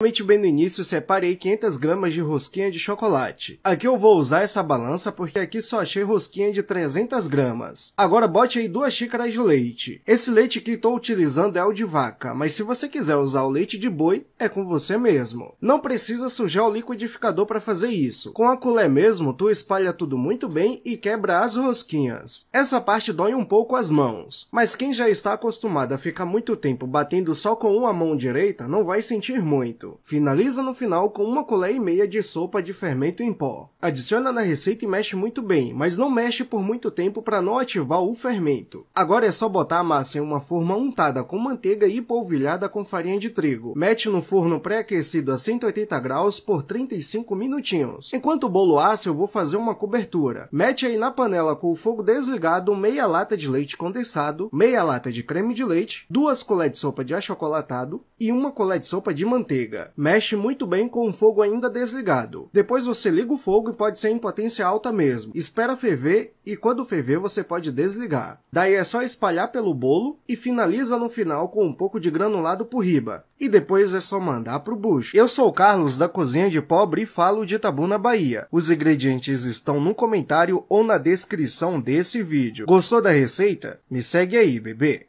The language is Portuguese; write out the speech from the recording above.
Realmente bem no início separei 500 gramas de rosquinha de chocolate. Aqui eu vou usar essa balança porque aqui só achei rosquinha de 300 gramas. Agora bote aí duas xícaras de leite. Esse leite que estou utilizando é o de vaca, mas se você quiser usar o leite de boi, é com você mesmo. Não precisa sujar o liquidificador para fazer isso. Com a colher mesmo, tu espalha tudo muito bem e quebra as rosquinhas. Essa parte dói um pouco as mãos, mas quem já está acostumado a ficar muito tempo batendo só com uma mão direita não vai sentir muito feito. Finaliza no final com uma colher e meia de sopa de fermento em pó. Adiciona na receita e mexe muito bem, mas não mexe por muito tempo para não ativar o fermento. Agora é só botar a massa em uma forma untada com manteiga e polvilhada com farinha de trigo. Mete no forno pré-aquecido a 180 graus por 35 minutinhos. Enquanto o bolo assa, eu vou fazer uma cobertura. Mete aí na panela com o fogo desligado meia lata de leite condensado, meia lata de creme de leite, duas colheres de sopa de achocolatado, e uma colher de sopa de manteiga. Mexe muito bem com o fogo ainda desligado. Depois você liga o fogo e pode ser em potência alta mesmo. Espera ferver e quando ferver você pode desligar. Daí é só espalhar pelo bolo e finaliza no final com um pouco de granulado por riba. E depois é só mandar pro bucho. Eu sou o Carlos da Cozinha de Pobre e falo de Tabu na Bahia. Os ingredientes estão no comentário ou na descrição desse vídeo. Gostou da receita? Me segue aí, bebê!